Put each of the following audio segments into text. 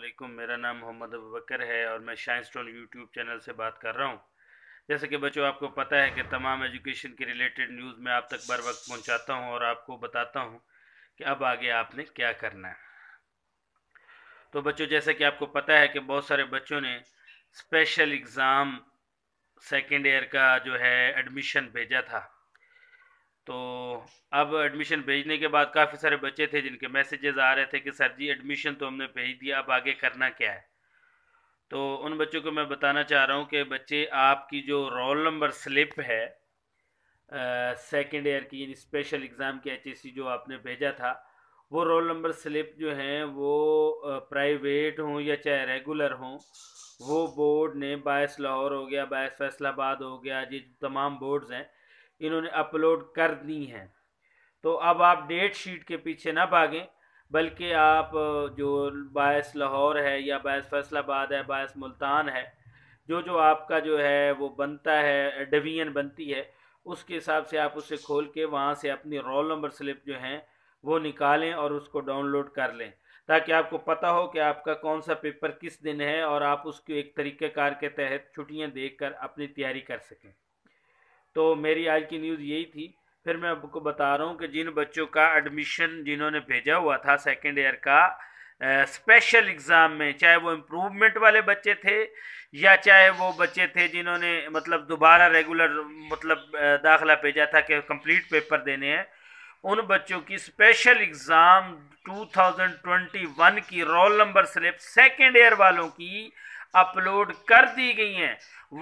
वालेकुम मेरा नाम मोहम्मद अबकर है और मैं शाइन स्टोन यूट्यूब चैनल से बात कर रहा हूँ जैसे कि बच्चों आपको पता है कि तमाम एजुकेशन के रिलेटेड न्यूज़ मैं आप तक बर वक्त पहुँचाता हूँ और आपको बताता हूँ कि अब आगे आपने क्या करना है तो बच्चों जैसे कि आपको पता है कि बहुत सारे बच्चों ने स्पेशल एग्ज़ाम सेकेंड ईयर का जो है एडमिशन भेजा था तो अब एडमिशन भेजने के बाद काफ़ी सारे बच्चे थे जिनके मैसेजेस आ रहे थे कि सर जी एडमिशन तो हमने भेज दिया अब आगे करना क्या है तो उन बच्चों को मैं बताना चाह रहा हूँ कि बच्चे आपकी जो रोल नंबर स्लिप है सेकेंड ईयर की यानी स्पेशल एग्ज़ाम की एच जो आपने भेजा था वो रोल नंबर स्लिप जो हैं वो प्राइवेट हों या चाहे रेगुलर हों वो बोर्ड ने बायस लाहौर हो गया बायस फैसलाबाद हो गया ये तमाम बोर्ड्स हैं इन्होंने अपलोड कर दी हैं तो अब आप डेट शीट के पीछे ना भागें बल्कि आप जो बायस लाहौर है या बायस फैसलाबाद है बायस मुल्तान है जो जो आपका जो है वो बनता है डिवीजन बनती है उसके हिसाब से आप उसे खोल के वहाँ से अपनी रोल नंबर स्लिप जो हैं वो निकालें और उसको डाउनलोड कर लें ताकि आपको पता हो कि आपका कौन सा पेपर किस दिन है और आप उसको एक तरीक़ेकार के तहत छुट्टियाँ देख कर अपनी तैयारी कर सकें तो मेरी आज की न्यूज़ यही थी फिर मैं आपको बता रहा हूँ कि जिन बच्चों का एडमिशन जिन्होंने भेजा हुआ था सेकेंड ईयर का स्पेशल एग्ज़ाम में चाहे वो इम्प्रूवमेंट वाले बच्चे थे या चाहे वो बच्चे थे जिन्होंने मतलब दोबारा रेगुलर मतलब दाखला भेजा था कि कंप्लीट पेपर देने हैं उन बच्चों की स्पेशल एग्ज़ाम 2021 की roll number slip second year वालों की अपलोड कर दी गई हैं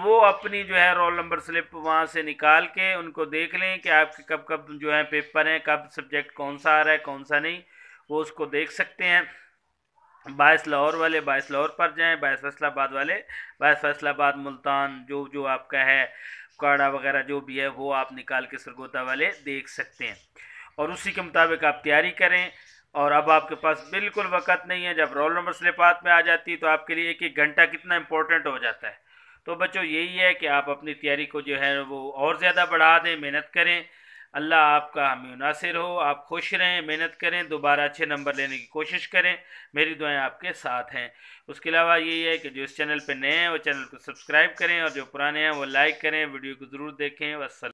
वो अपनी जो है रोल नंबर स्लिप वहाँ से निकाल के उनको देख लें कि आपके कब कब जो है पेपर हैं कब सब्जेक्ट कौन सा आ रहा है कौन सा नहीं वो उसको देख सकते हैं बायस लाहौर वाले बायस लाहौर पर जाएं बायस फैसलाबाद वाले बायस फैसलाबाद मुल्तान जो जो आपका है काड़ा वगैरह जो भी है वो आप निकाल के सरगोदा वाले देख सकते हैं और उसी के मुताबिक आप तैयारी करें और अब आपके पास बिल्कुल वक्त नहीं है जब रोल नंबर स्लिप हाथ में आ जाती है तो आपके लिए एक एक घंटा कितना इम्पोर्टेंट हो जाता है तो बच्चों यही है कि आप अपनी तैयारी को जो है वो और ज़्यादा बढ़ा दें मेहनत करें अल्लाह आपका हमी मुनासर हो आप खुश रहें मेहनत करें दोबारा अच्छे नंबर लेने की कोशिश करें मेरी दुआएं आपके साथ हैं उसके अलावा यही है कि जो इस चैनल पर नए हैं वो चैनल को सब्सक्राइब करें और जो पुराने हैं वो लाइक करें वीडियो को ज़रूर देखें वसल